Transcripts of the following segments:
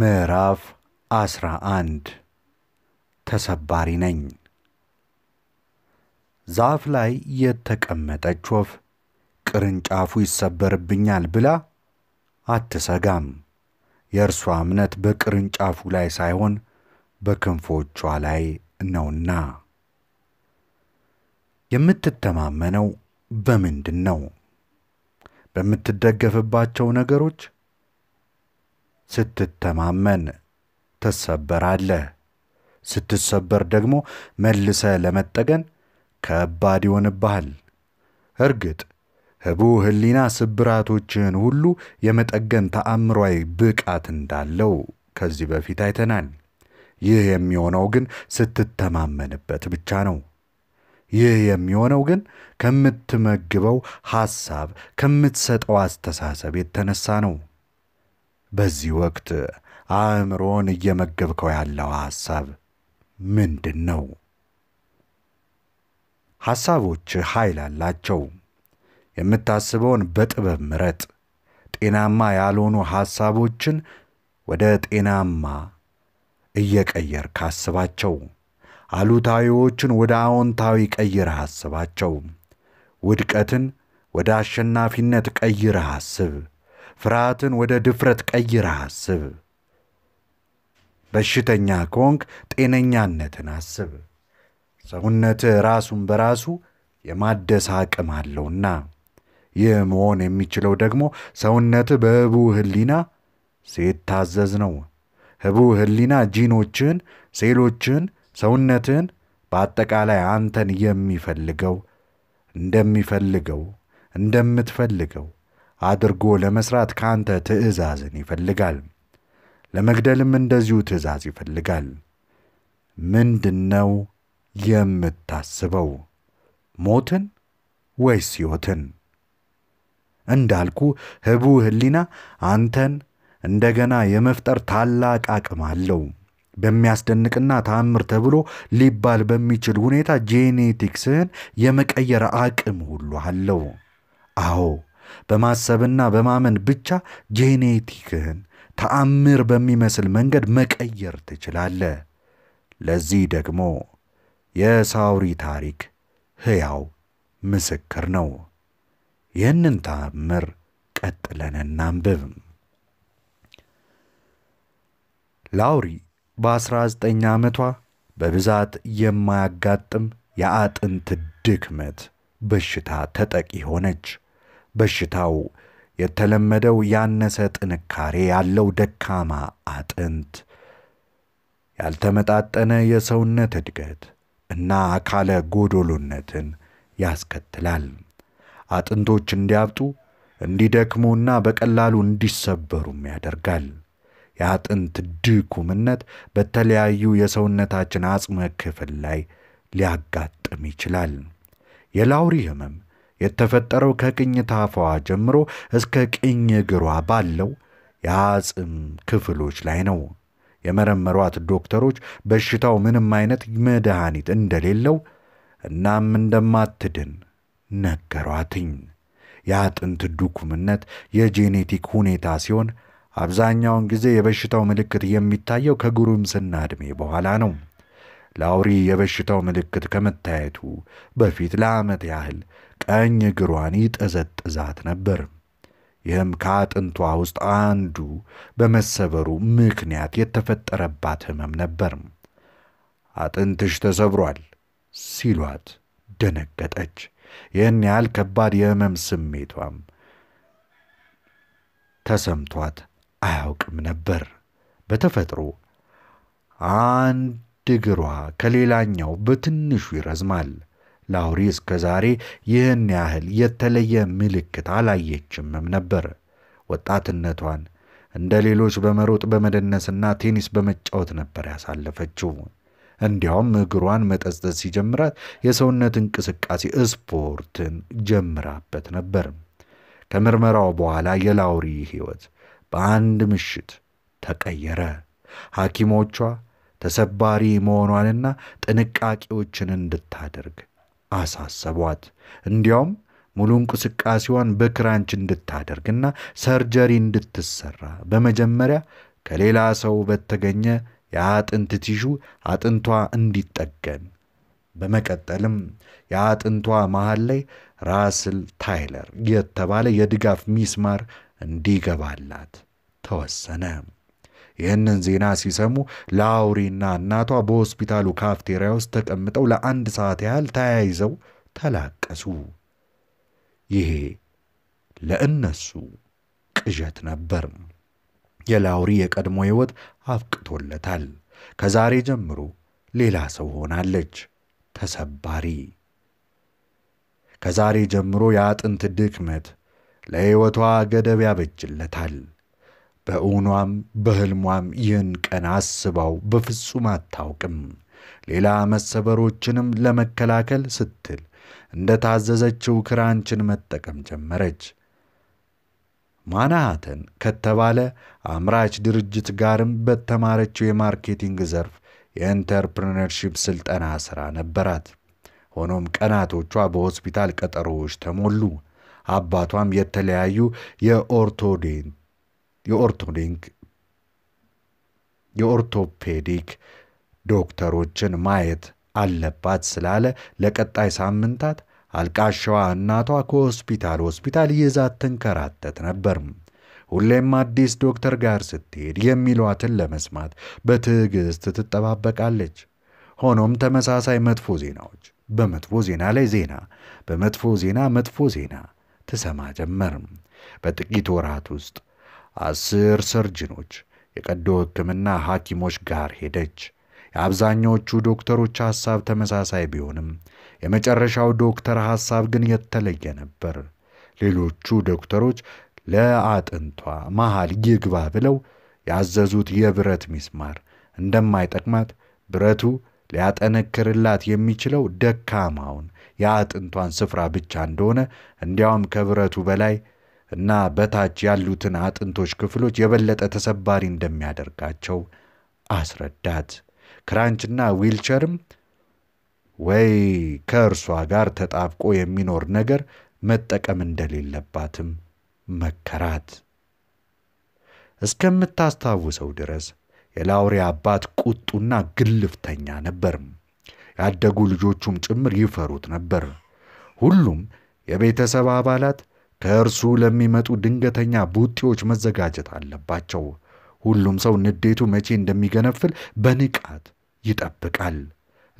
ምዕራፍ 11 ተሰባሪ ነኝ። ዛፍ ላይ የተቀመጠች ወፍ ቅርንጫፉ ይሰበርብኛል ብላ አትሰጋም። የእርሷ እምነት በቅርንጫፉ ላይ ሳይሆን በክንፎቿ ላይ ነውና። የምትተማመነው በምንድን ነው? በምትደገፍባቸው ነገሮች ስትተማመን ትሰበራለህ። ስትሰበር ደግሞ መልሰ ለመጠገን ከባድ ይሆንብሃል። እርግጥ ህቡ ህሊና ስብራቶችህን ሁሉ የመጠገን ተአምሯዊ ብቃት እንዳለው ከዚህ በፊት አይተናል። ይህ የሚሆነው ግን ስትተማመንበት ብቻ ነው። ይህ የሚሆነው ግን ከምትመግበው ሐሳብ፣ ከምትሰጠው አስተሳሰብ የተነሳ ነው። በዚህ ወቅት አእምሮን እየመገብከው ያለው ሐሳብ ምንድን ነው? ሐሳቦች ኃይል አላቸው። የምታስበውን በጥበብ ምረጥ። ጤናማ ያልሆኑ ሐሳቦችን ወደ ጤናማ እየቀየር ካስባቸው። አሉታዊዎችን ወደ አዎንታዊ ቀይር አስባቸው። ውድቀትን ወደ አሸናፊነት ቀይር አስብ። ፍርሃትን ወደ ድፍረት ቀይራ አስብ። በሽተኛ ከሆንክ ጤነኛነትን አስብ። ሰውነት ራሱን በራሱ የማደስ አቅም አለውና ይህ መሆን የሚችለው ደግሞ ሰውነት በህቡ ህሊና ሲታዘዝ ነው። ህቡ ህሊና ጂኖችን፣ ሴሎችን፣ ሰውነትን በአጠቃላይ አንተን የሚፈልገው እንደሚፈልገው እንደምትፈልገው አድርጎ ለመስራት ካንተ ትእዛዝን ይፈልጋል። ለመግደልም እንደዚሁ ትእዛዝ ይፈልጋል። ምንድነው የምታስበው? ሞትን ወይስ ሕይወትን? እንዳልኩ ህቡ ህሊና አንተን እንደገና የመፍጠር ታላቅ አቅም አለው። በሚያስደንቅና ተአምር ተብሎ ሊባል በሚችል ሁኔታ ጄኔቲክስህን የመቀየር አቅም ሁሉ አለው። አዎ በማሰብና በማመን ብቻ ጄኔቲክህን ተአምር በሚመስል መንገድ መቀየር ትችላለ ለዚህ ደግሞ የሳውሪ ታሪክ ሕያው ምስክር ነው። ይህንን ተአምር ቀጥለን እናንብብ። ላውሪ በ19 ዓመቷ በብዛት የማያጋጥም የአጥንት ድክመት በሽታ ተጠቂ ሆነች። በሽታው የተለመደው ያነሰ ጥንካሬ ያለው ደካማ አጥንት፣ ያልተመጣጠነ የሰውነት እድገት እና አካለ ጎዶሎነትን ያስከትላል። አጥንቶች እንዲያብጡ እንዲደክሙና በቀላሉ እንዲሰበሩም ያደርጋል። የአጥንት ድኩምነት በተለያዩ የሰውነታችን አጽመ ክፍል ላይ ሊያጋጥም ይችላል። የላውሪ ህመም የተፈጠረው ከቅኝ ታፋዋ ጀምሮ እስከ ቅኝ እግሯ ባለው የአጽም ክፍሎች ላይ ነው። የመረመሯት ዶክተሮች በሽታው ምንም አይነት መድኃኒት እንደሌለው እናም እንደማትድን ነገሯትኝ። የአጥንት ድኩምነት የጄኔቲክ ሁኔታ ሲሆን አብዛኛውን ጊዜ የበሽታው ምልክት የሚታየው ከጉርምስና ዕድሜ በኋላ ነው። ላውሪ የበሽታው ምልክት ከመታየቱ በፊት ለዓመት ያህል ቀኝ እግሯን ይጠዘጥዛት ነበር። ይህም ከአጥንቷ ውስጥ አንዱ በመሰበሩ ምክንያት የተፈጠረባት ህመም ነበር። አጥንትሽ ተሰብሯል ሲሏት ደነገጠች። ይህን ያህል ከባድ የህመም ስሜቷም ተሰምቷት አያውቅም ነበር። በተፈጥሮ አንድ እግሯ ከሌላኛው በትንሹ ይረዝማል። ላውሪ እስከ ዛሬ ይህን ያህል የተለየ ምልክት አላየችምም ነበር። ወጣትነቷን እንደ ሌሎች በመሮጥ በመደነስና ቴኒስ በመጫወት ነበር ያሳለፈችው። እንዲያውም እግሯን መጠዝጠዝ ሲጀምራት የሰውነት እንቅስቃሴ ስፖርትን ጀምራበት ነበር። ከምርመራው በኋላ የላውሪ ሕይወት በአንድ ምሽት ተቀየረ። ሐኪሞቿ ተሰባሪ መሆኗንና ጥንቃቄዎችን እንድታደርግ አሳሰቧት። እንዲያውም ሙሉ እንቅስቃሴዋን በክራንች እንድታደርግና ሰርጀሪ እንድትሰራ በመጀመሪያ ከሌላ ሰው በተገኘ የአጥንት ቲሹ አጥንቷ እንዲጠገን በመቀጠልም የአጥንቷ መሃል ላይ ራስል ታይለር የተባለ የድጋፍ ሚስማር እንዲገባላት ተወሰነ። ይህንን ዜና ሲሰሙ ለአውሬና እናቷ በሆስፒታሉ ካፍቴሪያ ውስጥ ተቀምጠው ለአንድ ሰዓት ያህል ተያይዘው ተላቀሱ። ይሄ ለእነሱ ቅዠት ነበር። የላውሪ የቀድሞ ሕይወት አብቅቶለታል። ከዛሬ ጀምሮ ሌላ ሰው ሆናለች። ተሰባሪ ከዛሬ ጀምሮ የአጥንት ድክመት ለሕይወቷ ገደብ ያበጅለታል። በእውኗም በሕልሟም ይህን ቀን አስባው በፍጹም አታውቅም። ሌላ መሰበሮችንም ለመከላከል ስትል እንደ ታዘዘችው ክራንችን መጠቀም ጀመረች። ማናሃተን ከተባለ አምራች ድርጅት ጋርም በተማረችው የማርኬቲንግ ዘርፍ የኢንተርፕርነርሺፕ ሥልጠና ሥራ ነበራት። ሆኖም ቀናቶቿ በሆስፒታል ቀጠሮዎች ተሞሉ። አባቷም የተለያዩ የኦርቶዴን የኦርቶፔዲክ የኦርቶፔዲክ ዶክተሮችን ማየት አለባት ስላለ ለቀጣይ ሳምንታት አልቃሻዋ እናቷ ከሆስፒታል ሆስፒታል ይዛት ትንከራተት ነበር። ሁሌም አዲስ ዶክተር ጋር ስትሄድ የሚሏትን ለመስማት በትዕግሥት ትጠባበቃለች። ሆኖም ተመሳሳይ መጥፎ ዜናዎች በመጥፎ ዜና ላይ ዜና በመጥፎ ዜና መጥፎ ዜና ትሰማ ጀመርም። በጥቂት ወራት ውስጥ አስር ሰርጅኖች፣ የቀዶ ሕክምና ሐኪሞች ጋር ሄደች። የአብዛኛዎቹ ዶክተሮች ሐሳብ ተመሳሳይ ቢሆንም የመጨረሻው ዶክተር ሐሳብ ግን የተለየ ነበር። ሌሎቹ ዶክተሮች ለአጥንቷ መሃል ይግባ ብለው ያዘዙት የብረት ሚስማር እንደማይጠቅማት ብረቱ ሊያጠነክርላት የሚችለው ደካማውን የአጥንቷን ስፍራ ብቻ እንደሆነ እንዲያውም ከብረቱ በላይ እና በታች ያሉትን አጥንቶች ክፍሎች የበለጠ ተሰባሪ እንደሚያደርጋቸው አስረዳት። ክራንችና ዊልቸርም ወይ ከእርሷ ጋር ተጣብቆ የሚኖር ነገር መጠቀም እንደሌለባትም መከራት። እስከምታስታውሰው ድረስ የላውሪ አባት ቁጡና ግልፍተኛ ነበር። ያደጉ ልጆቹም ጭምር ይፈሩት ነበር። ሁሉም የቤተሰብ አባላት ከእርሱ ለሚመጡ ድንገተኛ ቡጢዎች መዘጋጀት አለባቸው። ሁሉም ሰው ንዴቱ መቼ እንደሚገነፍል በንቃት ይጠብቃል።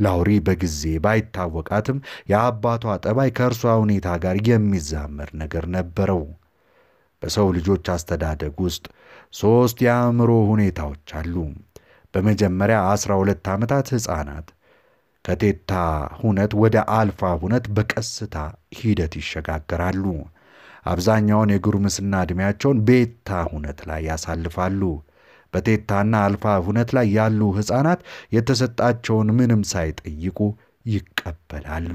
ላውሪ በጊዜ ባይታወቃትም የአባቷ ጠባይ ከእርሷ ሁኔታ ጋር የሚዛመር ነገር ነበረው። በሰው ልጆች አስተዳደግ ውስጥ ሦስት የአእምሮ ሁኔታዎች አሉ። በመጀመሪያ ዐሥራ ሁለት ዓመታት ሕፃናት ከቴታ ሁነት ወደ አልፋ ሁነት በቀስታ ሂደት ይሸጋገራሉ። አብዛኛውን የጉርምስና ዕድሜያቸውን ቤታ ሁነት ላይ ያሳልፋሉ። በቴታና አልፋ ሁነት ላይ ያሉ ሕፃናት የተሰጣቸውን ምንም ሳይጠይቁ ይቀበላሉ።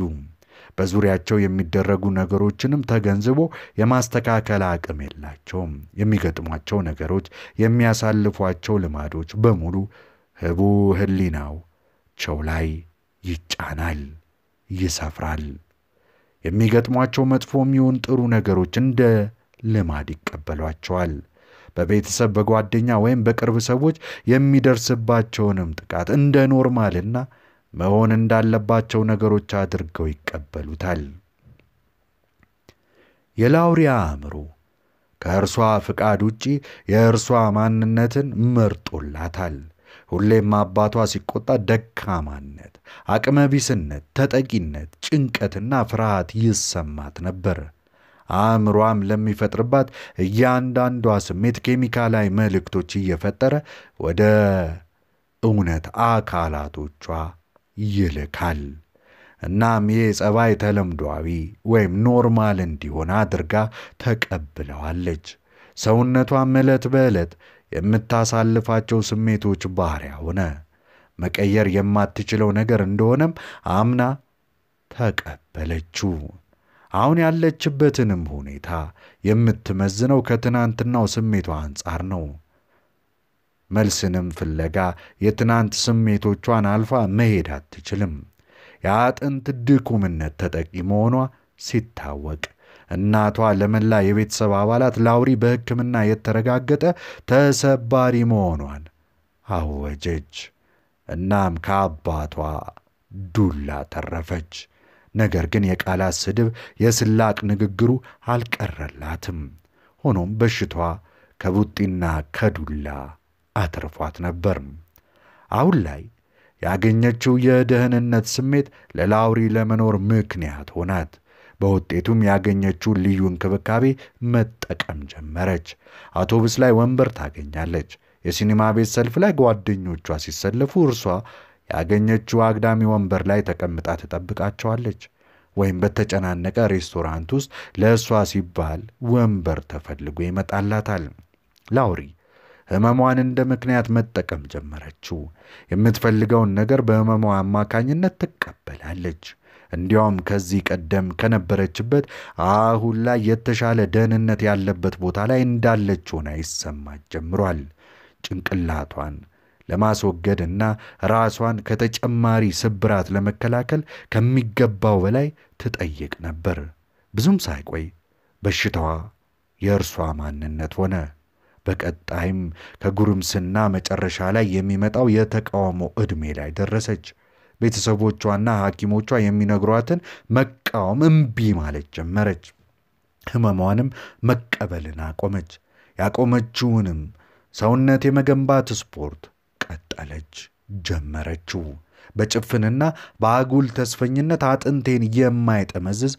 በዙሪያቸው የሚደረጉ ነገሮችንም ተገንዝቦ የማስተካከል አቅም የላቸውም። የሚገጥሟቸው ነገሮች፣ የሚያሳልፏቸው ልማዶች በሙሉ ህቡ ቸው ላይ ይጫናል፣ ይሰፍራል። የሚገጥሟቸው መጥፎ የሚሆን ጥሩ ነገሮች እንደ ልማድ ይቀበሏቸዋል። በቤተሰብ በጓደኛ ወይም በቅርብ ሰዎች የሚደርስባቸውንም ጥቃት እንደ ኖርማልና መሆን እንዳለባቸው ነገሮች አድርገው ይቀበሉታል። የላውሪያ አእምሮ ከእርሷ ፍቃድ ውጪ የእርሷ ማንነትን መርጦላታል። ሁሌም አባቷ ሲቆጣ ደካማነት፣ አቅመቢስነት፣ ተጠቂነት፣ ጭንቀትና ፍርሃት ይሰማት ነበር። አእምሯም ለሚፈጥርባት እያንዳንዷ ስሜት ኬሚካላዊ መልእክቶች እየፈጠረ ወደ እውነት አካላቶቿ ይልካል። እናም ይህ ጸባይ ተለምዷዊ ወይም ኖርማል እንዲሆን አድርጋ ተቀብለዋለች። ሰውነቷም ዕለት በዕለት የምታሳልፋቸው ስሜቶች ባህሪያ ሆነ። መቀየር የማትችለው ነገር እንደሆነም አምና ተቀበለችው። አሁን ያለችበትንም ሁኔታ የምትመዝነው ከትናንትናው ስሜቷ አንጻር ነው። መልስንም ፍለጋ የትናንት ስሜቶቿን አልፋ መሄድ አትችልም። የአጥንት ድኩምነት ተጠቂ መሆኗ ሲታወቅ እናቷ ለመላ የቤተሰብ አባላት ላውሪ በሕክምና የተረጋገጠ ተሰባሪ መሆኗን አወጀች። እናም ከአባቷ ዱላ ተረፈች። ነገር ግን የቃላት ስድብ፣ የስላቅ ንግግሩ አልቀረላትም። ሆኖም በሽቷ ከቡጢና ከዱላ አትርፏት ነበር። አሁን ላይ ያገኘችው የደህንነት ስሜት ለላውሪ ለመኖር ምክንያት ሆናት። በውጤቱም ያገኘችውን ልዩ እንክብካቤ መጠቀም ጀመረች። አውቶቡስ ላይ ወንበር ታገኛለች። የሲኒማ ቤት ሰልፍ ላይ ጓደኞቿ ሲሰለፉ እርሷ ያገኘችው አግዳሚ ወንበር ላይ ተቀምጣ ትጠብቃቸዋለች። ወይም በተጨናነቀ ሬስቶራንት ውስጥ ለእሷ ሲባል ወንበር ተፈልጎ ይመጣላታል። ላውሪ ህመሟን እንደ ምክንያት መጠቀም ጀመረችው። የምትፈልገውን ነገር በህመሟ አማካኝነት ትቀበላለች። እንዲያውም ከዚህ ቀደም ከነበረችበት አሁን ላይ የተሻለ ደህንነት ያለበት ቦታ ላይ እንዳለች ሆና ይሰማት ጀምሯል። ጭንቅላቷን ለማስወገድ እና ራሷን ከተጨማሪ ስብራት ለመከላከል ከሚገባው በላይ ትጠይቅ ነበር። ብዙም ሳይቆይ በሽታዋ የእርሷ ማንነት ሆነ። በቀጣይም ከጉርምስና መጨረሻ ላይ የሚመጣው የተቃውሞ ዕድሜ ላይ ደረሰች። ቤተሰቦቿና ሐኪሞቿ የሚነግሯትን መቃወም እምቢ ማለት ጀመረች። ህመሟንም መቀበልን አቆመች። ያቆመችውንም ሰውነት የመገንባት ስፖርት ቀጠለች ጀመረችው። በጭፍንና በአጉል ተስፈኝነት አጥንቴን የማይጠመዝዝ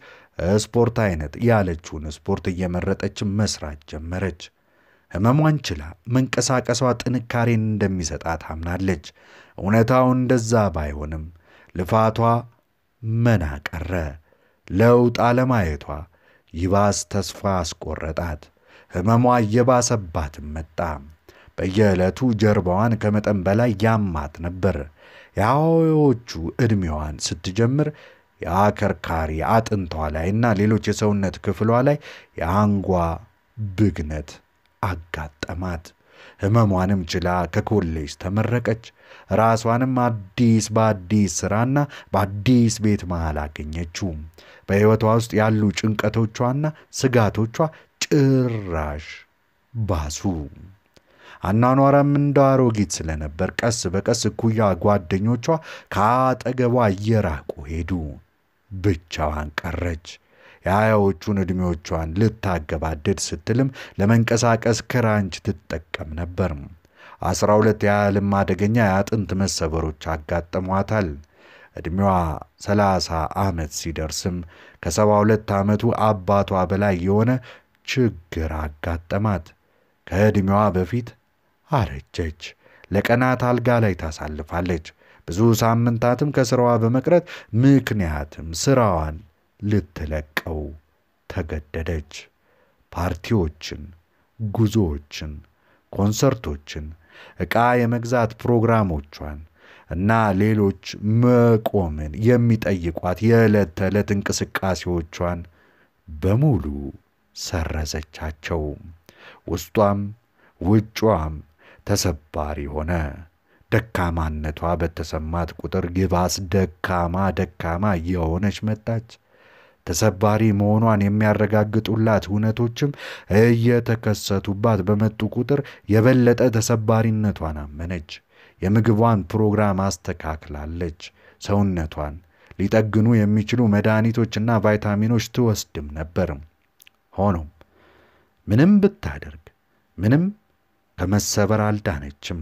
ስፖርት አይነት ያለችውን ስፖርት እየመረጠች መስራት ጀመረች። ህመሟን ችላ መንቀሳቀሷ ጥንካሬን እንደሚሰጣ ታምናለች። እውነታው እንደዛ ባይሆንም ልፋቷ መና ቀረ። ለውጥ አለማየቷ ይባስ ተስፋ አስቆረጣት። ህመሟ እየባሰባትም መጣ። በየዕለቱ ጀርባዋን ከመጠን በላይ ያማት ነበር። የአዎዎቹ ዕድሜዋን ስትጀምር የአከርካሪ አጥንቷ ላይና ሌሎች የሰውነት ክፍሏ ላይ የአንጓ ብግነት አጋጠማት። ህመሟንም ችላ ከኮሌጅ ተመረቀች። ራሷንም አዲስ በአዲስ ሥራና በአዲስ ቤት መሃል አገኘችው። በሕይወቷ ውስጥ ያሉ ጭንቀቶቿና ስጋቶቿ ጭራሽ ባሱ። አኗኗራም እንደ አሮጊት ስለነበር ቀስ በቀስ እኩያ ጓደኞቿ ከአጠገቧ እየራቁ ሄዱ። ብቻዋን ቀረች። የሀያዎቹን ዕድሜዎቿን ልታገባድድ ስትልም ለመንቀሳቀስ ክራንች ትጠቀም ነበር። አስራ ሁለት ያህልም አደገኛ የአጥንት መሰበሮች አጋጥሟታል። ዕድሜዋ ሰላሳ ዓመት ሲደርስም ከሰባ 72 ዓመቱ አባቷ በላይ የሆነ ችግር አጋጠማት። ከዕድሜዋ በፊት አረጀች። ለቀናት አልጋ ላይ ታሳልፋለች። ብዙ ሳምንታትም ከስራዋ በመቅረት ምክንያትም ስራዋን ልትለቀው ተገደደች። ፓርቲዎችን፣ ጉዞዎችን፣ ኮንሰርቶችን፣ ዕቃ የመግዛት ፕሮግራሞቿን እና ሌሎች መቆምን የሚጠይቋት የዕለት ተዕለት እንቅስቃሴዎቿን በሙሉ ሰረዘቻቸው። ውስጧም ውጯም ተሰባሪ ሆነ። ደካማነቷ በተሰማት ቁጥር ይባስ ደካማ ደካማ እየሆነች መጣች። ተሰባሪ መሆኗን የሚያረጋግጡላት እውነቶችም እየተከሰቱባት በመጡ ቁጥር የበለጠ ተሰባሪነቷን አመነች። የምግቧን ፕሮግራም አስተካክላለች። ሰውነቷን ሊጠግኑ የሚችሉ መድኃኒቶችና ቫይታሚኖች ትወስድም ነበር። ሆኖም ምንም ብታደርግ ምንም ከመሰበር አልዳነችም።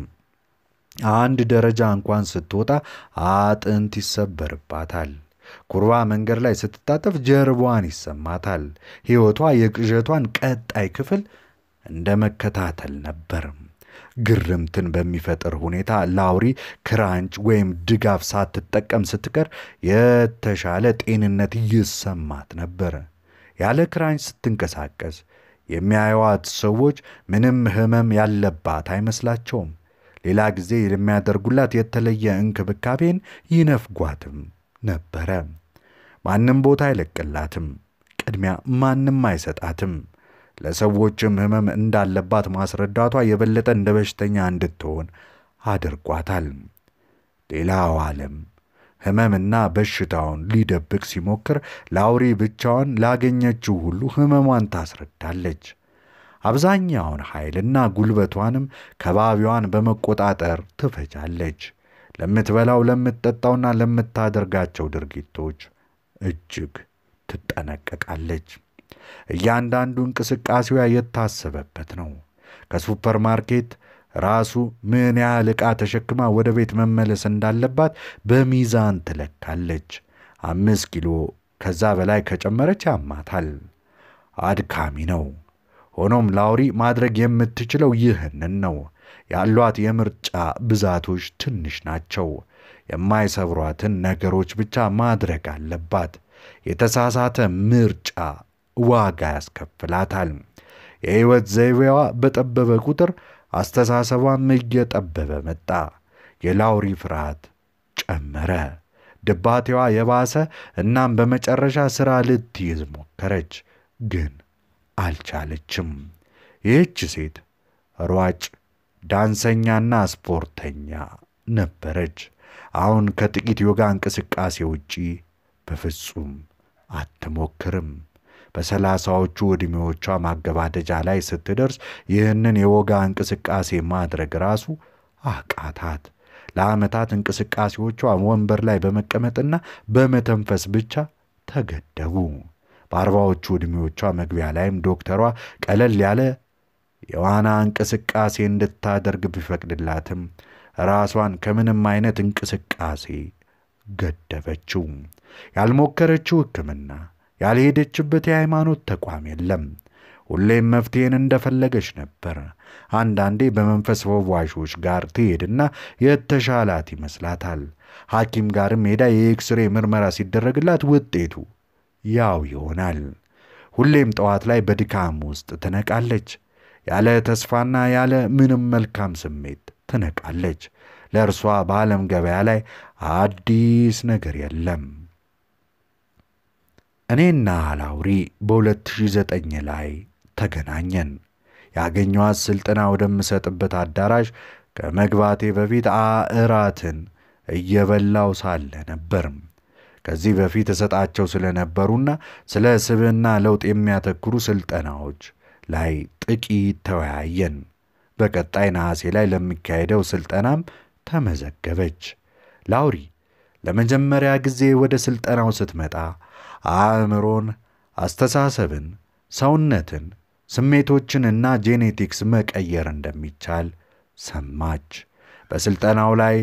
አንድ ደረጃ እንኳን ስትወጣ አጥንት ይሰበርባታል። ኩርባ መንገድ ላይ ስትታጠፍ ጀርቧን ይሰማታል። ሕይወቷ የቅዠቷን ቀጣይ ክፍል እንደ መከታተል ነበር። ግርምትን በሚፈጥር ሁኔታ ላውሪ ክራንች ወይም ድጋፍ ሳትጠቀም ስትቀር የተሻለ ጤንነት ይሰማት ነበር። ያለ ክራንች ስትንቀሳቀስ የሚያዩዋት ሰዎች ምንም ህመም ያለባት አይመስላቸውም። ሌላ ጊዜ የሚያደርጉላት የተለየ እንክብካቤን ይነፍጓትም። ነበረ። ማንም ቦታ አይለቅላትም፣ ቅድሚያ ማንም አይሰጣትም። ለሰዎችም ህመም እንዳለባት ማስረዳቷ የበለጠ እንደ በሽተኛ እንድትሆን አድርጓታል። ሌላው ዓለም ህመምና በሽታውን ሊደብቅ ሲሞክር ላውሪ ብቻዋን ላገኘችው ሁሉ ህመሟን ታስረዳለች። አብዛኛውን ኃይልና ጉልበቷንም ከባቢዋን በመቆጣጠር ትፈጃለች። ለምትበላው፣ ለምትጠጣውና ለምታደርጋቸው ድርጊቶች እጅግ ትጠነቀቃለች። እያንዳንዱ እንቅስቃሴዋ የታሰበበት ነው። ከሱፐርማርኬት ራሱ ምን ያህል ዕቃ ተሸክማ ወደ ቤት መመለስ እንዳለባት በሚዛን ትለካለች። አምስት ኪሎ ከዛ በላይ ከጨመረች ያማታል። አድካሚ ነው። ሆኖም ላውሪ ማድረግ የምትችለው ይህንን ነው። ያሏት የምርጫ ብዛቶች ትንሽ ናቸው። የማይሰብሯትን ነገሮች ብቻ ማድረግ አለባት። የተሳሳተ ምርጫ ዋጋ ያስከፍላታል። የሕይወት ዘይቤዋ በጠበበ ቁጥር አስተሳሰቧም እየጠበበ መጣ። የላውሪ ፍርሃት ጨመረ። ድባቴዋ የባሰ። እናም በመጨረሻ ሥራ ልትይዝ ሞከረች፣ ግን አልቻለችም። ይህች ሴት ሯጭ ዳንሰኛና ስፖርተኛ ነበረች። አሁን ከጥቂት ዮጋ እንቅስቃሴ ውጪ በፍጹም አትሞክርም። በሰላሳዎቹ ዕድሜዎቿ ማገባደጃ ላይ ስትደርስ ይህንን የወጋ እንቅስቃሴ ማድረግ ራሱ አቃታት። ለዓመታት እንቅስቃሴዎቿ ወንበር ላይ በመቀመጥና በመተንፈስ ብቻ ተገደቡ። በአርባዎቹ ዕድሜዎቿ መግቢያ ላይም ዶክተሯ ቀለል ያለ የዋና እንቅስቃሴ እንድታደርግ ቢፈቅድላትም ራሷን ከምንም አይነት እንቅስቃሴ ገደበችው። ያልሞከረችው ሕክምና፣ ያልሄደችበት የሃይማኖት ተቋም የለም። ሁሌም መፍትሄን እንደፈለገች ነበር። አንዳንዴ በመንፈስ ፈዋሾች ጋር ትሄድና የተሻላት ይመስላታል። ሐኪም ጋርም ሄዳ የኤክስሬ ምርመራ ሲደረግላት ውጤቱ ያው ይሆናል። ሁሌም ጠዋት ላይ በድካም ውስጥ ትነቃለች። ያለ ተስፋና ያለ ምንም መልካም ስሜት ትነቃለች። ለእርሷ በዓለም ገበያ ላይ አዲስ ነገር የለም። እኔና አላውሪ በ2009 ላይ ተገናኘን። ያገኘኋት ሥልጠና ወደምሰጥበት አዳራሽ ከመግባቴ በፊት እራትን እየበላው ሳለ ነበርም። ከዚህ በፊት እሰጣቸው ስለነበሩና ስለ ስብዕና ለውጥ የሚያተኩሩ ስልጠናዎች። ላይ ጥቂት ተወያየን። በቀጣይ ነሐሴ ላይ ለሚካሄደው ሥልጠናም ተመዘገበች። ላውሪ ለመጀመሪያ ጊዜ ወደ ሥልጠናው ስትመጣ አእምሮን፣ አስተሳሰብን፣ ሰውነትን፣ ስሜቶችንና ጄኔቲክስ መቀየር እንደሚቻል ሰማች። በሥልጠናው ላይ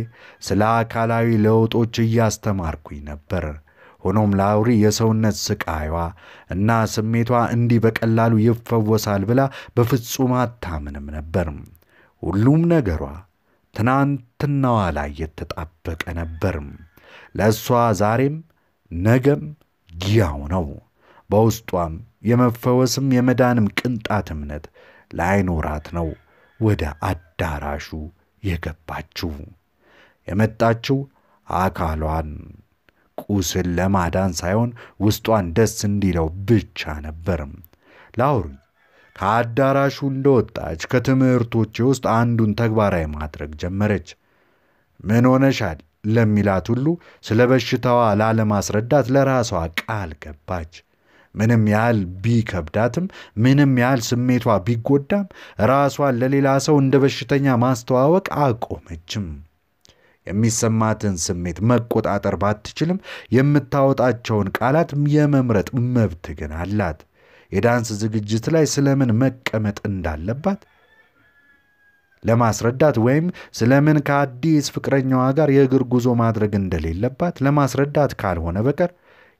ስለ አካላዊ ለውጦች እያስተማርኩኝ ነበር። ሆኖም ላውሪ የሰውነት ስቃይዋ እና ስሜቷ እንዲህ በቀላሉ ይፈወሳል ብላ በፍጹም አታምንም ነበር። ሁሉም ነገሯ ትናንትናዋ ላይ የተጣበቀ ነበር። ለእሷ ዛሬም ነገም ጊያው ነው። በውስጧም የመፈወስም የመዳንም ቅንጣት እምነት ላይኖራት ነው ወደ አዳራሹ የገባችው የመጣችው አካሏን ቁስል ለማዳን ሳይሆን ውስጧን ደስ እንዲለው ብቻ ነበርም። ላውሪ ከአዳራሹ እንደወጣች ከትምህርቶቼ ውስጥ አንዱን ተግባራዊ ማድረግ ጀመረች። ምን ሆነሻል ለሚላት ሁሉ ስለ በሽታዋ ላለማስረዳት ለራሷ ቃል ገባች። ምንም ያህል ቢከብዳትም፣ ምንም ያህል ስሜቷ ቢጎዳም ራሷን ለሌላ ሰው እንደ በሽተኛ ማስተዋወቅ አቆመችም። የሚሰማትን ስሜት መቆጣጠር ባትችልም የምታወጣቸውን ቃላት የመምረጥ መብት ግን አላት። የዳንስ ዝግጅት ላይ ስለምን መቀመጥ እንዳለባት ለማስረዳት ወይም ስለምን ከአዲስ ፍቅረኛዋ ጋር የእግር ጉዞ ማድረግ እንደሌለባት ለማስረዳት ካልሆነ በቀር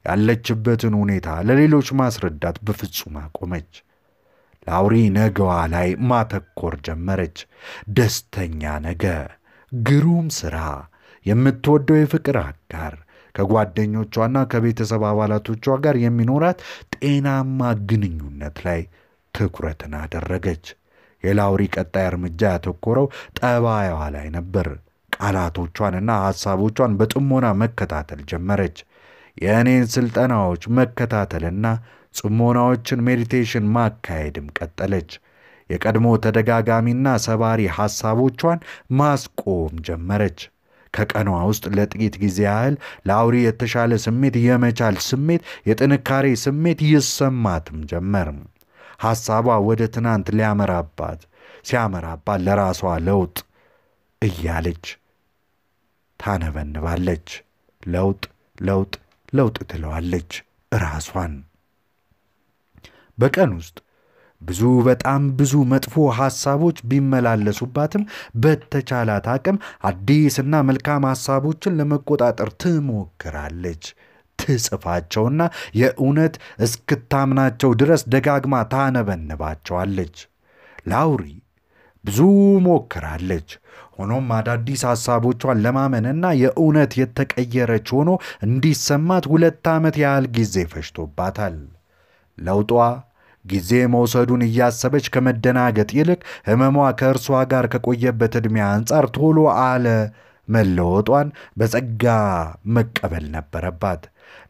ያለችበትን ሁኔታ ለሌሎች ማስረዳት በፍጹም አቆመች። ላውሪ ነገዋ ላይ ማተኮር ጀመረች። ደስተኛ ነገ ግሩም ሥራ፣ የምትወደው የፍቅር አጋር፣ ከጓደኞቿና ከቤተሰብ አባላቶቿ ጋር የሚኖራት ጤናማ ግንኙነት ላይ ትኩረትን አደረገች። የላውሪ ቀጣይ እርምጃ ያተኮረው ጠባያዋ ላይ ነበር። ቃላቶቿንና ሐሳቦቿን በጥሞና መከታተል ጀመረች። የእኔን ሥልጠናዎች መከታተልና ጽሞናዎችን ሜዲቴሽን ማካሄድም ቀጠለች። የቀድሞ ተደጋጋሚና ሰባሪ ሐሳቦቿን ማስቆም ጀመረች። ከቀኗ ውስጥ ለጥቂት ጊዜ ያህል ለአውሪ የተሻለ ስሜት፣ የመቻል ስሜት፣ የጥንካሬ ስሜት ይሰማትም ጀመር። ሐሳቧ ወደ ትናንት ሊያመራባት ሲያመራባት ለራሷ ለውጥ እያለች ታነበንባለች። ለውጥ ለውጥ ለውጥ ትለዋለች ራሷን። በቀን ውስጥ ብዙ በጣም ብዙ መጥፎ ሐሳቦች ቢመላለሱባትም በተቻላት አቅም አዲስና መልካም ሐሳቦችን ለመቆጣጠር ትሞክራለች። ትጽፋቸውና የእውነት እስክታምናቸው ድረስ ደጋግማ ታነበንባቸዋለች። ላውሪ ብዙ ሞክራለች። ሆኖም አዳዲስ ሐሳቦቿን ለማመንና የእውነት የተቀየረች ሆኖ እንዲሰማት ሁለት ዓመት ያህል ጊዜ ፈጅቶባታል። ለውጧ ጊዜ መውሰዱን እያሰበች ከመደናገጥ ይልቅ ህመሟ ከእርሷ ጋር ከቆየበት ዕድሜ አንጻር ቶሎ አለ መለወጧን በጸጋ መቀበል ነበረባት።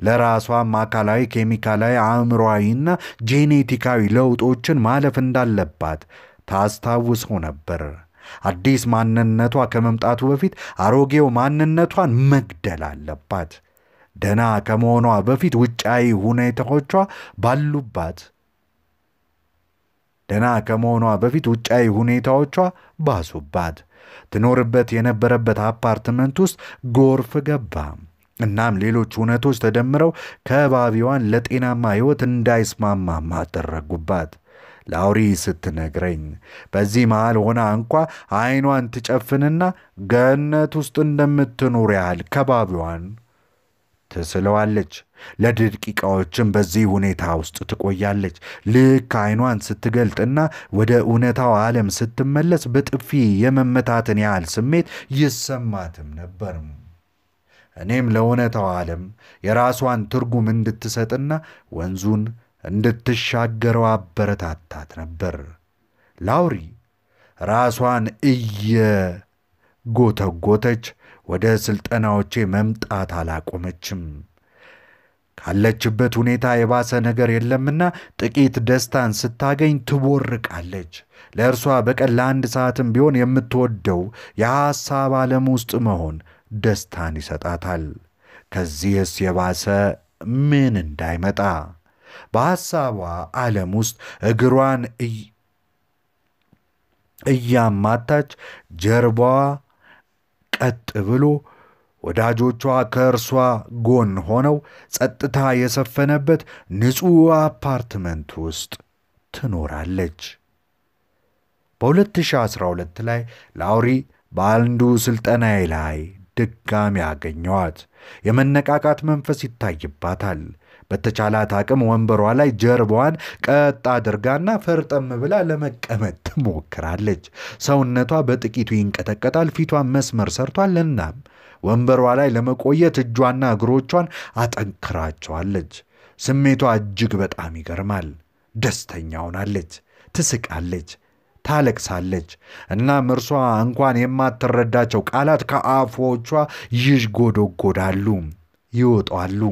ለራሷም አካላዊ፣ ኬሚካላዊ፣ አእምሯዊና ጄኔቲካዊ ለውጦችን ማለፍ እንዳለባት ታስታውሰው ነበር። አዲስ ማንነቷ ከመምጣቱ በፊት አሮጌው ማንነቷን መግደል አለባት። ደና ከመሆኗ በፊት ውጫዊ ሁኔታዎቿ ባሉባት ደና ከመሆኗ በፊት ውጫዊ ሁኔታዎቿ ባሱባት። ትኖርበት የነበረበት አፓርትመንት ውስጥ ጎርፍ ገባ። እናም ሌሎች እውነቶች ተደምረው ከባቢዋን ለጤናማ ሕይወት እንዳይስማማ ማደረጉባት። ላውሪ ስትነግረኝ በዚህ መሃል ሆና እንኳ አይኗን ትጨፍንና ገነት ውስጥ እንደምትኖር ያህል ከባቢዋን ትስለዋለች። ለደቂቃዎችም በዚህ ሁኔታ ውስጥ ትቆያለች። ልክ አይኗን ስትገልጥና ወደ እውነታው ዓለም ስትመለስ በጥፊ የመመታትን ያህል ስሜት ይሰማትም ነበር። እኔም ለእውነታው ዓለም የራሷን ትርጉም እንድትሰጥና ወንዙን እንድትሻገረው አበረታታት ነበር። ላውሪ ራሷን እየ ጎተጎተች። ወደ ሥልጠናዎቼ መምጣት አላቆመችም። ካለችበት ሁኔታ የባሰ ነገር የለምና ጥቂት ደስታን ስታገኝ ትቦርቃለች። ለእርሷ በቀን ለአንድ ሰዓትም ቢሆን የምትወደው የሐሳብ ዓለም ውስጥ መሆን ደስታን ይሰጣታል። ከዚህስ የባሰ ምን እንዳይመጣ በሐሳቧ ዓለም ውስጥ እግሯን እያማታች ጀርባዋ ቀጥ ብሎ ወዳጆቿ ከእርሷ ጎን ሆነው ጸጥታ የሰፈነበት ንጹሕ አፓርትመንት ውስጥ ትኖራለች። በ2012 ላይ ላውሪ በአንዱ ሥልጠናዬ ላይ ድጋሚ ያገኘዋት። የመነቃቃት መንፈስ ይታይባታል። በተቻላት አቅም ወንበሯ ላይ ጀርባዋን ቀጥ አድርጋና ፈርጠም ብላ ለመቀመጥ ትሞክራለች። ሰውነቷ በጥቂቱ ይንቀጠቀጣል፣ ፊቷን መስመር ሰርቷል። እናም ወንበሯ ላይ ለመቆየት እጇና እግሮቿን አጠንክራቸዋለች። ስሜቷ እጅግ በጣም ይገርማል። ደስተኛ ሆናለች፣ ትስቃለች፣ ታለቅሳለች። እናም እርሷ እንኳን የማትረዳቸው ቃላት ከአፎቿ ይዥጎደጎዳሉ፣ ይወጣሉ።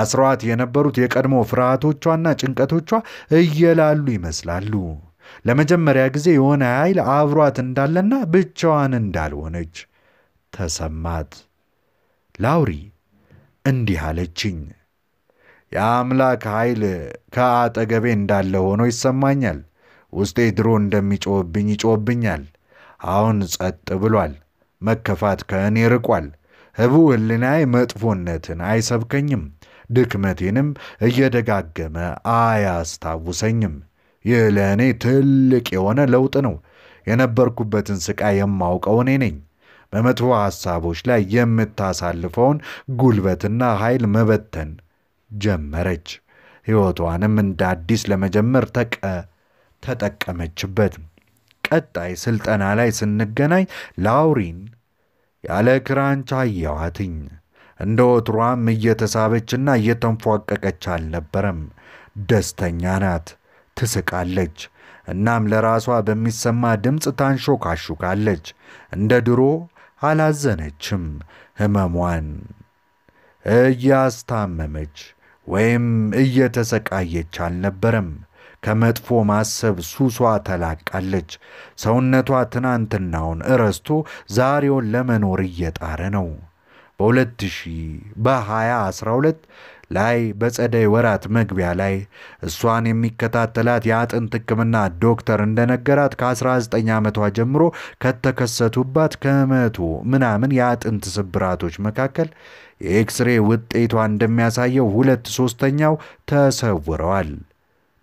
አስረዋት የነበሩት የቀድሞ ፍርሃቶቿና ጭንቀቶቿ እየላሉ ይመስላሉ። ለመጀመሪያ ጊዜ የሆነ ኃይል አብሯት እንዳለና ብቻዋን እንዳልሆነች ተሰማት። ላውሪ እንዲህ አለችኝ። የአምላክ ኃይል ከአጠገቤ እንዳለ ሆኖ ይሰማኛል። ውስጤ ድሮ እንደሚጮህብኝ ይጮህብኛል። አሁን ጸጥ ብሏል። መከፋት ከእኔ ርቋል። ህቡ ህልናይ መጥፎነትን አይሰብከኝም። ድክመቴንም እየደጋገመ አያስታውሰኝም። ይህ ለእኔ ትልቅ የሆነ ለውጥ ነው። የነበርኩበትን ሥቃይ የማውቀው እኔ ነኝ። በመጥፎ ሐሳቦች ላይ የምታሳልፈውን ጉልበትና ኃይል መበተን ጀመረች። ሕይወቷንም እንደ አዲስ ለመጀመር ተጠቀመችበት። ቀጣይ ስልጠና ላይ ስንገናኝ ላውሪን ያለ ክራንች አየዋትኝ። እንደ ወትሯም እየተሳበችና እየተንፏቀቀች አልነበረም። ደስተኛ ናት፣ ትስቃለች። እናም ለራሷ በሚሰማ ድምፅ ታንሾካሹካለች። እንደ ድሮ አላዘነችም። ህመሟን እያስታመመች ወይም እየተሰቃየች አልነበረም። ከመጥፎ ማሰብ ሱሷ ተላቃለች። ሰውነቷ ትናንትናውን እረስቶ ዛሬውን ለመኖር እየጣረ ነው። በ በ2012 ላይ በጸደይ ወራት መግቢያ ላይ እሷን የሚከታተላት የአጥንት ሕክምና ዶክተር እንደነገራት ከ19 ዓመቷ ጀምሮ ከተከሰቱባት ከመቶ ምናምን የአጥንት ስብራቶች መካከል የኤክስሬ ውጤቷ እንደሚያሳየው ሁለት ሶስተኛው ተሰውረዋል።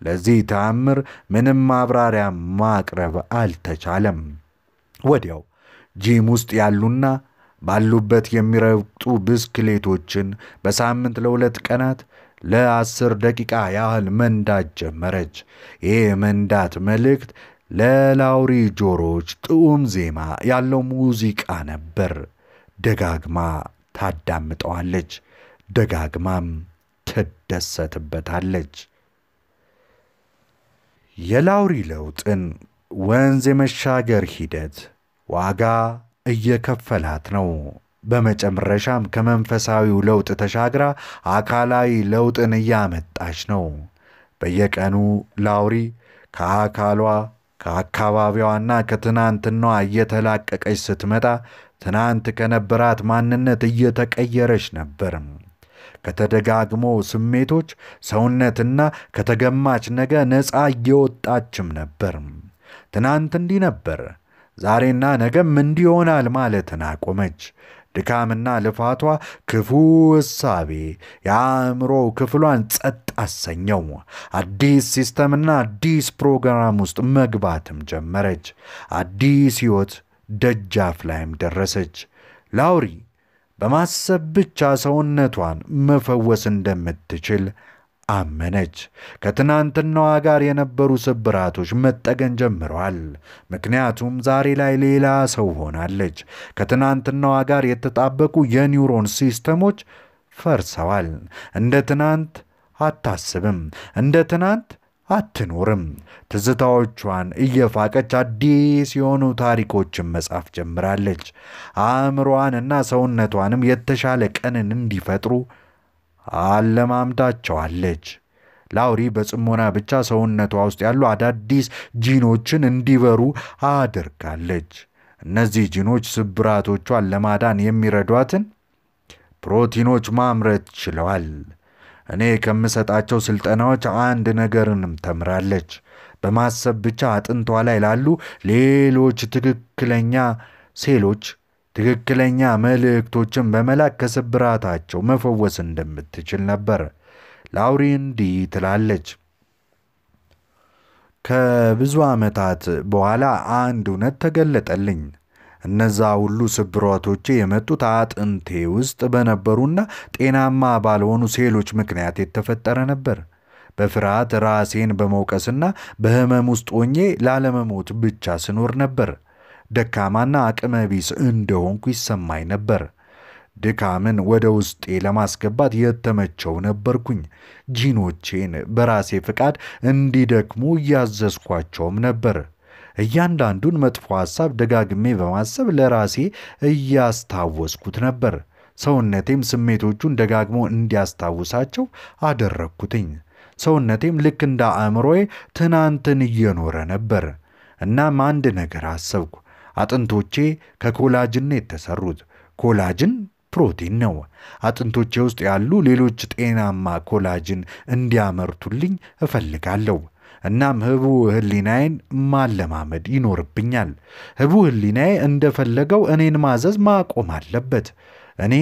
ለዚህ ተአምር ምንም ማብራሪያ ማቅረብ አልተቻለም። ወዲያው ጂም ውስጥ ያሉና ባሉበት የሚረግጡ ብስክሌቶችን በሳምንት ለሁለት ቀናት ለአስር ደቂቃ ያህል መንዳት ጀመረች። ይህ መንዳት መልእክት ለላውሪ ጆሮች ጥዑም ዜማ ያለው ሙዚቃ ነበር። ደጋግማ ታዳምጠዋለች፣ ደጋግማም ትደሰትበታለች። የላውሪ ለውጥን ወንዝ የመሻገር ሂደት ዋጋ እየከፈላት ነው። በመጨረሻም ከመንፈሳዊው ለውጥ ተሻግራ አካላዊ ለውጥን እያመጣች ነው። በየቀኑ ላውሪ ከአካሏ ከአካባቢዋና ከትናንትናዋ እየተላቀቀች ስትመጣ ትናንት ከነበራት ማንነት እየተቀየረች ነበር። ከተደጋግሞ ስሜቶች ሰውነትና ከተገማች ነገ ነፃ እየወጣችም ነበር። ትናንት እንዲህ ነበር። ዛሬና ነገም እንዲህ ይሆናል ማለትን አቆመች። ድካምና ልፋቷ ክፉ እሳቤ የአእምሮ ክፍሏን ጸጥ አሰኘው። አዲስ ሲስተምና አዲስ ፕሮግራም ውስጥ መግባትም ጀመረች። አዲስ ሕይወት ደጃፍ ላይም ደረሰች። ላውሪ በማሰብ ብቻ ሰውነቷን መፈወስ እንደምትችል አመነች። ከትናንትናዋ ጋር የነበሩ ስብራቶች መጠገን ጀምረዋል። ምክንያቱም ዛሬ ላይ ሌላ ሰው ሆናለች። ከትናንትናዋ ጋር የተጣበቁ የኒውሮን ሲስተሞች ፈርሰዋል። እንደ ትናንት አታስብም። እንደ ትናንት አትኖርም። ትዝታዎቿን እየፋቀች አዲስ የሆኑ ታሪኮችን መጻፍ ጀምራለች። እና ሰውነቷንም የተሻለ ቀንን እንዲፈጥሩ አለማምዳቸዋለች። ላውሪ በጽሞና ብቻ ሰውነቷ ውስጥ ያሉ አዳዲስ ጂኖችን እንዲበሩ አድርጋለች። እነዚህ ጂኖች ስብራቶቿን ለማዳን የሚረዷትን ፕሮቲኖች ማምረት ችለዋል። እኔ ከምሰጣቸው ስልጠናዎች አንድ ነገርንም ተምራለች። በማሰብ ብቻ አጥንቷ ላይ ላሉ ሌሎች ትክክለኛ ሴሎች ትክክለኛ መልእክቶችን በመላክ ከስብራታቸው መፈወስ እንደምትችል ነበር። ላውሪ እንዲህ ትላለች። ከብዙ ዓመታት በኋላ አንድ እውነት ተገለጠልኝ። እነዛ ሁሉ ስብራቶቼ የመጡት አጥንቴ ውስጥ በነበሩና ጤናማ ባልሆኑ ሴሎች ምክንያት የተፈጠረ ነበር። በፍርሃት ራሴን በመውቀስና በህመም ውስጥ ሆኜ ላለመሞት ብቻ ስኖር ነበር። ደካማና አቅመ ቢስ እንደሆንኩ ይሰማኝ ነበር። ድካምን ወደ ውስጤ ለማስገባት የተመቸው ነበርኩኝ። ጂኖቼን በራሴ ፍቃድ እንዲደክሙ እያዘዝኳቸውም ነበር። እያንዳንዱን መጥፎ ሐሳብ ደጋግሜ በማሰብ ለራሴ እያስታወስኩት ነበር። ሰውነቴም ስሜቶቹን ደጋግሞ እንዲያስታውሳቸው አደረግኩትኝ። ሰውነቴም ልክ እንደ አእምሮዬ ትናንትን እየኖረ ነበር። እናም አንድ ነገር አሰብኩ። አጥንቶቼ ከኮላጅን የተሰሩት። ኮላጅን ፕሮቲን ነው። አጥንቶቼ ውስጥ ያሉ ሌሎች ጤናማ ኮላጅን እንዲያመርቱልኝ እፈልጋለሁ። እናም ህቡ ህሊናዬን ማለማመድ ይኖርብኛል። ህቡ ህሊናዬ እንደፈለገው እኔን ማዘዝ ማቆም አለበት። እኔ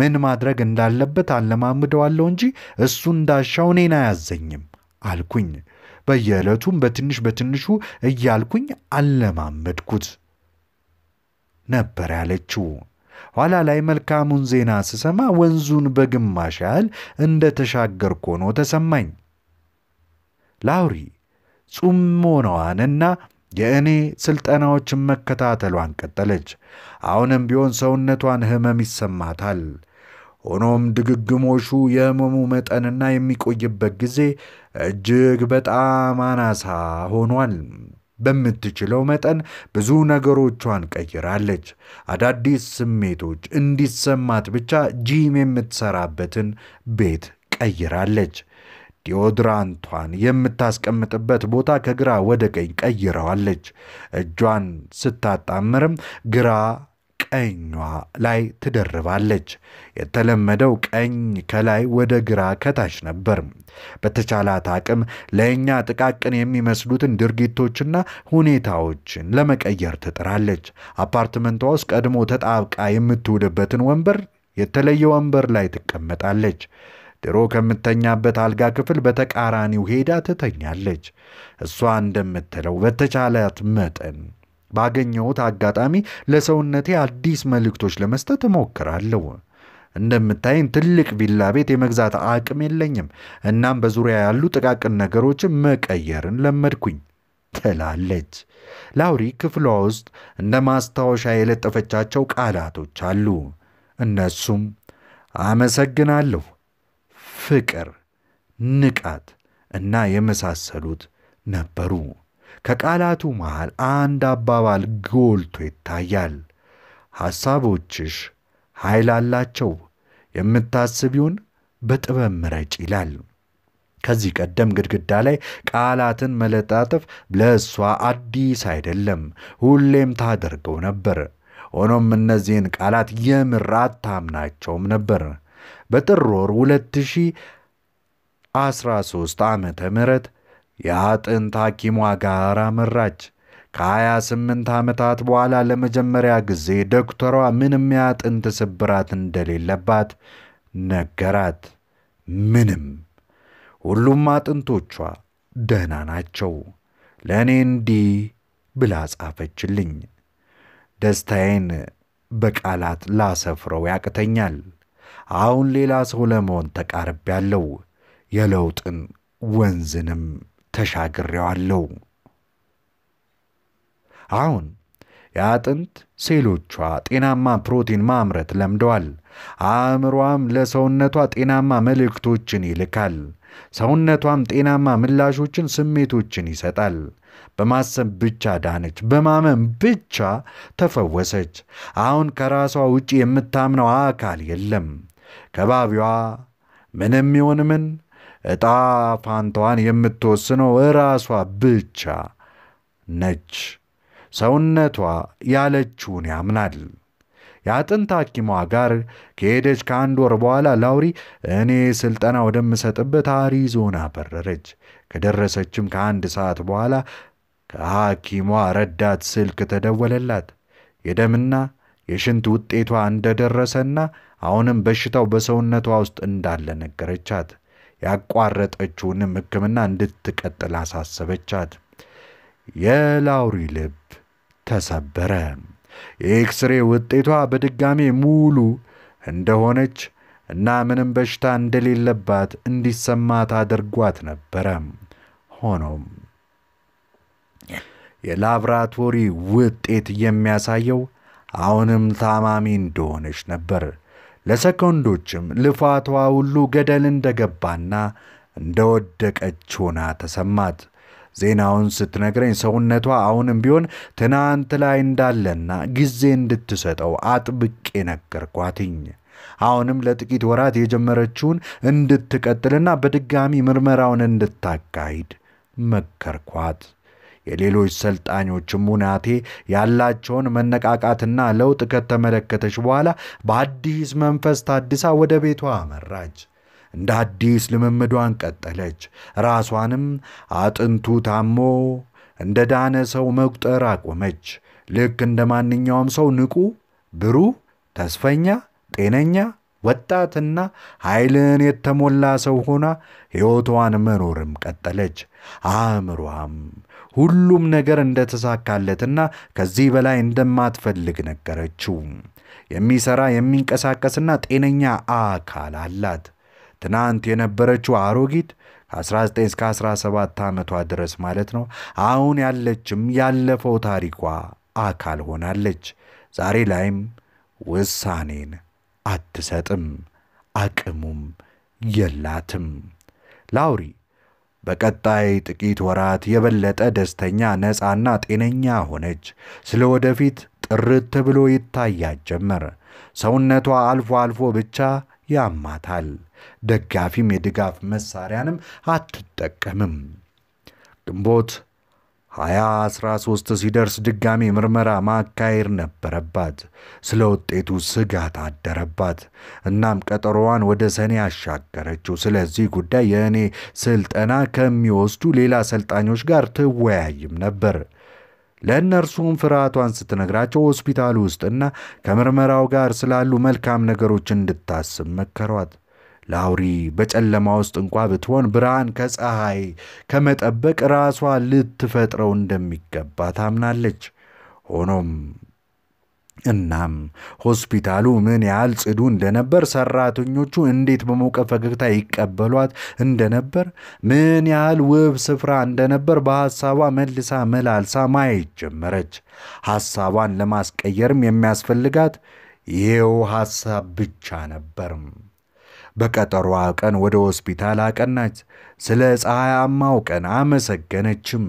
ምን ማድረግ እንዳለበት አለማምደዋለሁ እንጂ እሱ እንዳሻው እኔን አያዘኝም አልኩኝ። በየዕለቱም በትንሽ በትንሹ እያልኩኝ አለማመድኩት። ነበር ያለችው። ኋላ ላይ መልካሙን ዜና ስሰማ ወንዙን በግማሽ ያህል እንደ ተሻገርኩ ሆኖ ተሰማኝ። ላውሪ ጽሞናዋንና የእኔ ሥልጠናዎችን መከታተሏን ቀጠለች። አሁንም ቢሆን ሰውነቷን ሕመም ይሰማታል። ሆኖም ድግግሞሹ የሕመሙ መጠንና የሚቆይበት ጊዜ እጅግ በጣም አናሳ ሆኗል። በምትችለው መጠን ብዙ ነገሮቿን ቀይራለች። አዳዲስ ስሜቶች እንዲሰማት ብቻ ጂም የምትሰራበትን ቤት ቀይራለች። ዲዮድራንቷን የምታስቀምጥበት ቦታ ከግራ ወደ ቀኝ ቀይረዋለች። እጇን ስታጣምርም ግራ ቀኟ ላይ ትደርባለች። የተለመደው ቀኝ ከላይ ወደ ግራ ከታች ነበር። በተቻላት አቅም ለእኛ ጥቃቅን የሚመስሉትን ድርጊቶችና ሁኔታዎችን ለመቀየር ትጥራለች። አፓርትመንቷ ውስጥ ቀድሞ ተጣብቃ የምትውልበትን ወንበር የተለየ ወንበር ላይ ትቀመጣለች። ድሮ ከምተኛበት አልጋ ክፍል በተቃራኒው ሄዳ ትተኛለች። እሷ እንደምትለው በተቻላት መጠን ባገኘሁት አጋጣሚ ለሰውነቴ አዲስ መልእክቶች ለመስጠት እሞክራለሁ። እንደምታይን ትልቅ ቪላ ቤት የመግዛት አቅም የለኝም። እናም በዙሪያ ያሉ ጥቃቅን ነገሮችን መቀየርን ለመድኩኝ ትላለች ላውሪ። ክፍሏ ውስጥ እንደ ማስታወሻ የለጠፈቻቸው ቃላቶች አሉ። እነሱም አመሰግናለሁ፣ ፍቅር፣ ንቃት እና የመሳሰሉት ነበሩ። ከቃላቱ መሃል አንድ አባባል ጎልቶ ይታያል። ሐሳቦችሽ ኃይል አላቸው፣ የምታስቢውን በጥበብ ምረጭ ይላል። ከዚህ ቀደም ግድግዳ ላይ ቃላትን መለጣጠፍ ለእሷ አዲስ አይደለም፣ ሁሌም ታደርገው ነበር። ሆኖም እነዚህን ቃላት የምር አታምናቸውም ነበር። በጥር ወር 2013 ዓመተ የአጥንት ሐኪሟ ጋር አመራች። ከሀያ ስምንት ዓመታት በኋላ ለመጀመሪያ ጊዜ ዶክተሯ ምንም የአጥንት ስብራት እንደሌለባት ነገራት። ምንም ሁሉም አጥንቶቿ ደህና ናቸው። ለእኔ እንዲህ ብላ ጻፈችልኝ። ደስታዬን በቃላት ላሰፍረው ያቅተኛል። አሁን ሌላ ሰው ለመሆን ተቃርቤያለሁ። የለውጥን ወንዝንም ተሻግሬዋለሁ። አሁን የአጥንት ሴሎቿ ጤናማ ፕሮቲን ማምረት ለምደዋል። አእምሯም ለሰውነቷ ጤናማ መልእክቶችን ይልካል። ሰውነቷም ጤናማ ምላሾችን፣ ስሜቶችን ይሰጣል። በማሰብ ብቻ ዳነች፣ በማመን ብቻ ተፈወሰች። አሁን ከራሷ ውጪ የምታምነው አካል የለም። ከባቢዋ ምንም ይሆን ምን እጣ ፋንታዋን የምትወስነው እራሷ ብቻ ነች። ሰውነቷ ያለችውን ያምናል። የአጥንት ሐኪሟ ጋር ከሄደች ከአንድ ወር በኋላ ላውሪ እኔ ስልጠና ወደምሰጥበት አሪዞና በረረች። ከደረሰችም ከአንድ ሰዓት በኋላ ከሐኪሟ ረዳት ስልክ ተደወለላት። የደምና የሽንት ውጤቷ እንደደረሰና አሁንም በሽታው በሰውነቷ ውስጥ እንዳለ ነገረቻት። ያቋረጠችውንም ሕክምና እንድትቀጥል አሳሰበቻት። የላውሪ ልብ ተሰበረ። የኤክስሬ ውጤቷ በድጋሜ ሙሉ እንደሆነች እና ምንም በሽታ እንደሌለባት እንዲሰማት አድርጓት ነበረ። ሆኖም የላብራቶሪ ውጤት የሚያሳየው አሁንም ታማሚ እንደሆነች ነበር። ለሰከንዶችም ልፋቷ ሁሉ ገደል እንደገባና እንደወደቀች ሆና ተሰማት። ዜናውን ስትነግረኝ ሰውነቷ አሁንም ቢሆን ትናንት ላይ እንዳለና ጊዜ እንድትሰጠው አጥብቄ ነገርኳትኝ። አሁንም ለጥቂት ወራት የጀመረችውን እንድትቀጥልና በድጋሚ ምርመራውን እንድታካሂድ መከርኳት። የሌሎች ሰልጣኞችም ሙናቴ ያላቸውን መነቃቃትና ለውጥ ከተመለከተች በኋላ በአዲስ መንፈስ ታድሳ ወደ ቤቷ አመራች። እንደ አዲስ ልምምዷን ቀጠለች። ራሷንም አጥንቱ ታሞ እንደ ዳነ ሰው መቁጠር አቆመች። ልክ እንደ ማንኛውም ሰው ንቁ፣ ብሩህ፣ ተስፈኛ፣ ጤነኛ ወጣትና ኃይልን የተሞላ ሰው ሆና ሕይወቷን መኖርም ቀጠለች። አእምሯም ሁሉም ነገር እንደተሳካለትና ከዚህ በላይ እንደማትፈልግ ነገረችው። የሚሠራ የሚንቀሳቀስና ጤነኛ አካል አላት። ትናንት የነበረችው አሮጊት ከ19 እስከ 17 ዓመቷ ድረስ ማለት ነው። አሁን ያለችም ያለፈው ታሪኳ አካል ሆናለች። ዛሬ ላይም ውሳኔን አትሰጥም፣ አቅሙም የላትም። ላውሪ በቀጣይ ጥቂት ወራት የበለጠ ደስተኛ፣ ነፃና ጤነኛ ሆነች። ስለ ወደፊት ጥርት ብሎ ይታያት ጀመር። ሰውነቷ አልፎ አልፎ ብቻ ያማታል። ደጋፊም የድጋፍ መሳሪያንም አትጠቀምም። ግንቦት 2013 ሲደርስ ድጋሚ ምርመራ ማካሄድ ነበረባት። ስለ ውጤቱ ስጋት አደረባት። እናም ቀጠሮዋን ወደ ሰኔ አሻገረችው። ስለዚህ ጉዳይ የእኔ ስልጠና ከሚወስዱ ሌላ ሰልጣኞች ጋር ትወያይም ነበር። ለእነርሱም ፍርሃቷን ስትነግራቸው ሆስፒታሉ ውስጥና ከምርመራው ጋር ስላሉ መልካም ነገሮች እንድታስብ መከሯት። ላውሪ በጨለማ ውስጥ እንኳ ብትሆን ብርሃን ከፀሐይ ከመጠበቅ ራሷ ልትፈጥረው እንደሚገባ ታምናለች። ሆኖም እናም ሆስፒታሉ ምን ያህል ጽዱ እንደነበር፣ ሰራተኞቹ እንዴት በሞቀ ፈገግታ ይቀበሏት እንደነበር፣ ምን ያህል ውብ ስፍራ እንደነበር በሐሳቧ መልሳ መላልሳ ማየት ጀመረች። ሐሳቧን ለማስቀየርም የሚያስፈልጋት ይኸው ሐሳብ ብቻ ነበርም። በቀጠሯ ቀን ወደ ሆስፒታል አቀናች። ስለ ፀሐያማው ቀን አመሰገነችም።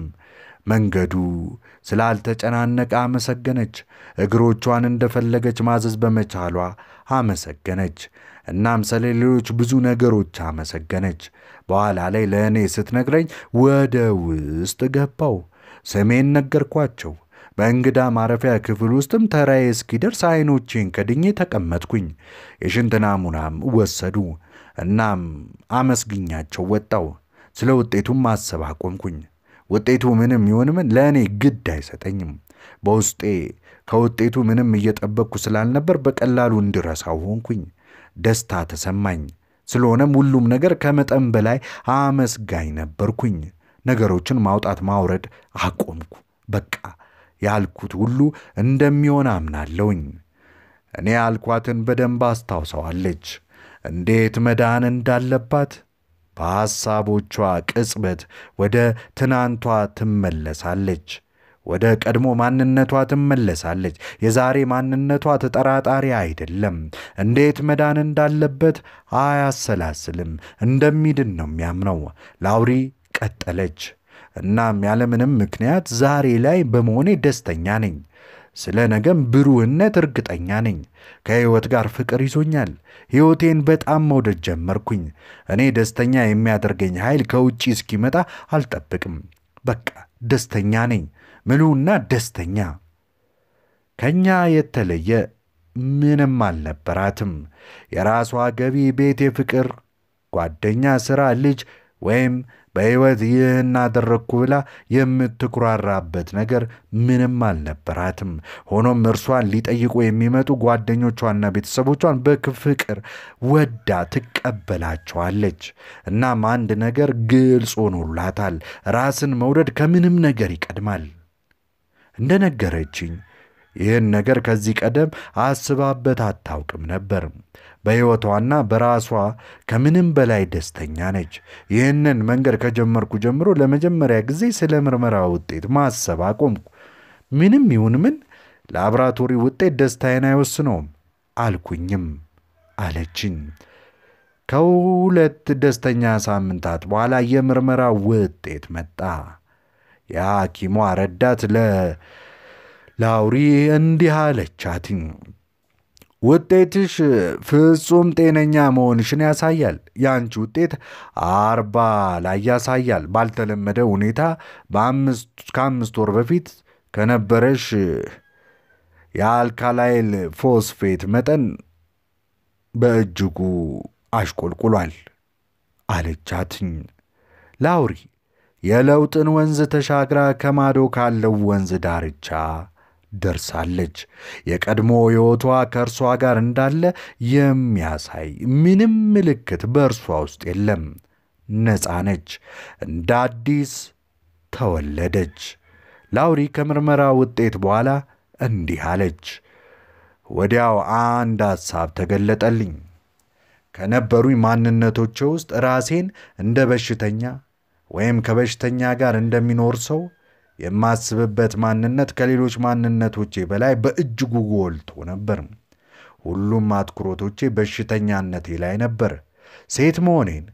መንገዱ ስላልተጨናነቀ አመሰገነች። እግሮቿን እንደፈለገች ማዘዝ በመቻሏ አመሰገነች። እናም ስለሌሎች ብዙ ነገሮች አመሰገነች። በኋላ ላይ ለእኔ ስትነግረኝ ወደ ውስጥ ገባው። ስሜን ነገርኳቸው። በእንግዳ ማረፊያ ክፍል ውስጥም ተራዬ እስኪደርስ አይኖቼን ከድኜ ተቀመጥኩኝ። የሽንት ናሙናም ወሰዱ። እናም አመስግኛቸው ወጣው። ስለ ውጤቱም ማሰብ አቆምኩኝ። ውጤቱ ምንም ይሆንምን ምን ለእኔ ግድ አይሰጠኝም። በውስጤ ከውጤቱ ምንም እየጠበቅኩ ስላልነበር በቀላሉ እንድረሳው ሆንኩኝ። ደስታ ተሰማኝ። ስለሆነም ሁሉም ነገር ከመጠን በላይ አመስጋኝ ነበርኩኝ። ነገሮችን ማውጣት ማውረድ አቆምኩ። በቃ ያልኩት ሁሉ እንደሚሆን አምናለሁኝ። እኔ ያልኳትን በደንብ አስታውሰዋለች። እንዴት መዳን እንዳለባት በሐሳቦቿ ቅጽበት ወደ ትናንቷ ትመለሳለች። ወደ ቀድሞ ማንነቷ ትመለሳለች። የዛሬ ማንነቷ ተጠራጣሪ አይደለም። እንዴት መዳን እንዳለበት አያሰላስልም። እንደሚድን ነው የሚያምነው። ላውሪ ቀጠለች። እናም ያለምንም ምክንያት ዛሬ ላይ በመሆኔ ደስተኛ ነኝ። ስለ ነገም ብሩህነት እርግጠኛ ነኝ። ከሕይወት ጋር ፍቅር ይዞኛል። ሕይወቴን በጣም መውደድ ጀመርኩኝ። እኔ ደስተኛ የሚያደርገኝ ኃይል ከውጭ እስኪመጣ አልጠብቅም። በቃ ደስተኛ ነኝ፣ ምሉና ደስተኛ። ከእኛ የተለየ ምንም አልነበራትም። የራሷ ገቢ፣ ቤት፣ የፍቅር ጓደኛ፣ ሥራ፣ ልጅ ወይም በሕይወት ይህን አደረግኩ ብላ የምትኩራራበት ነገር ምንም አልነበራትም። ሆኖም እርሷን ሊጠይቁ የሚመጡ ጓደኞቿና ቤተሰቦቿን በፍቅር ወዳ ትቀበላቸዋለች። እናም አንድ ነገር ግልጽ ሆኖላታል። ራስን መውደድ ከምንም ነገር ይቀድማል። እንደነገረችኝ ይህን ነገር ከዚህ ቀደም አስባበት አታውቅም ነበር። በሕይወቷና በራሷ ከምንም በላይ ደስተኛ ነች። ይህንን መንገድ ከጀመርኩ ጀምሮ ለመጀመሪያ ጊዜ ስለ ምርመራ ውጤት ማሰብ አቆምኩ። ምንም ይሁን ምን ላብራቶሪ ውጤት ደስታዬን አይወስነውም አልኩኝም አለችኝ። ከሁለት ደስተኛ ሳምንታት በኋላ የምርመራ ውጤት መጣ። የሐኪሟ ረዳት ለ ላውሪ እንዲህ አለቻት፣ ውጤትሽ ፍጹም ጤነኛ መሆንሽን ያሳያል። የአንቺ ውጤት አርባ ላይ ያሳያል። ባልተለመደ ሁኔታ ከአምስት ወር በፊት ከነበረሽ የአልካላይል ፎስፌት መጠን በእጅጉ አሽቆልቁሏል አለቻትኝ። ላውሪ የለውጥን ወንዝ ተሻግራ ከማዶ ካለው ወንዝ ዳርቻ ደርሳለች። የቀድሞ ሕይወቷ ከእርሷ ጋር እንዳለ የሚያሳይ ምንም ምልክት በእርሷ ውስጥ የለም። ነፃ ነች። እንደ አዲስ ተወለደች። ላውሪ ከምርመራ ውጤት በኋላ እንዲህ አለች። ወዲያው አንድ ሐሳብ ተገለጠልኝ። ከነበሩኝ ማንነቶቼ ውስጥ ራሴን እንደ በሽተኛ ወይም ከበሽተኛ ጋር እንደሚኖር ሰው የማስብበት ማንነት ከሌሎች ማንነቶቼ በላይ በእጅጉ ጎልቶ ነበር። ሁሉም አትኩሮቶቼ በሽተኛነቴ ላይ ነበር። ሴት መሆኔን፣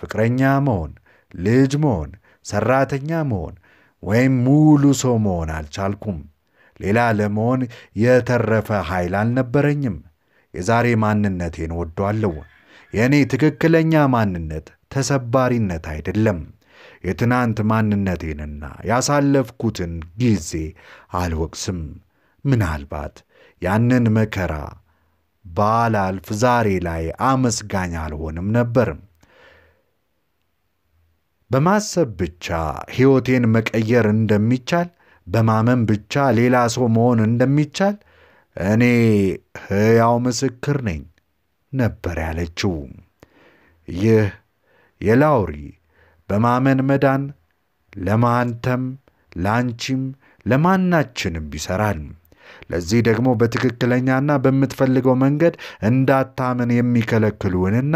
ፍቅረኛ መሆን፣ ልጅ መሆን፣ ሰራተኛ መሆን ወይም ሙሉ ሰው መሆን አልቻልኩም። ሌላ ለመሆን የተረፈ ኃይል አልነበረኝም። የዛሬ ማንነቴን ወዷለሁ። የእኔ ትክክለኛ ማንነት ተሰባሪነት አይደለም። የትናንት ማንነቴንና ያሳለፍኩትን ጊዜ አልወቅስም። ምናልባት ያንን መከራ ባላልፍ ዛሬ ላይ አመስጋኝ አልሆንም ነበርም። በማሰብ ብቻ ሕይወቴን መቀየር እንደሚቻል፣ በማመን ብቻ ሌላ ሰው መሆን እንደሚቻል እኔ ሕያው ምስክር ነኝ ነበር ያለችው። ይህ የላውሪ በማመን መዳን ለማንተም ለአንቺም ለማናችንም ይሠራል። ለዚህ ደግሞ በትክክለኛና በምትፈልገው መንገድ እንዳታምን የሚከለክሉንና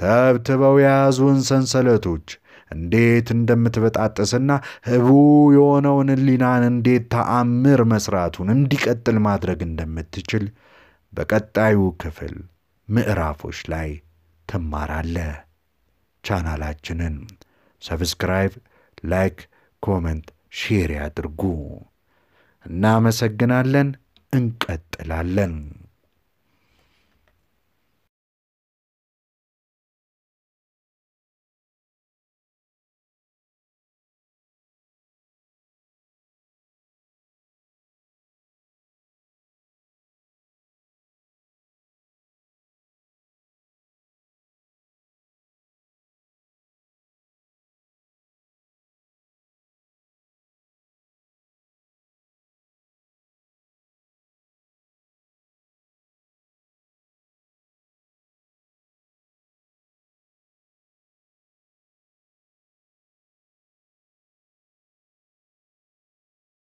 ተብትበው የያዙን ሰንሰለቶች እንዴት እንደምትበጣጥስና ህቡ የሆነውን ሕሊናን እንዴት ተአምር መሥራቱን እንዲቀጥል ማድረግ እንደምትችል በቀጣዩ ክፍል ምዕራፎች ላይ ትማራለህ። ቻናላችንን ሰብስክራይብ፣ ላይክ፣ ኮመንት፣ ሼር ያድርጉ። እናመሰግናለን። እንቀጥላለን።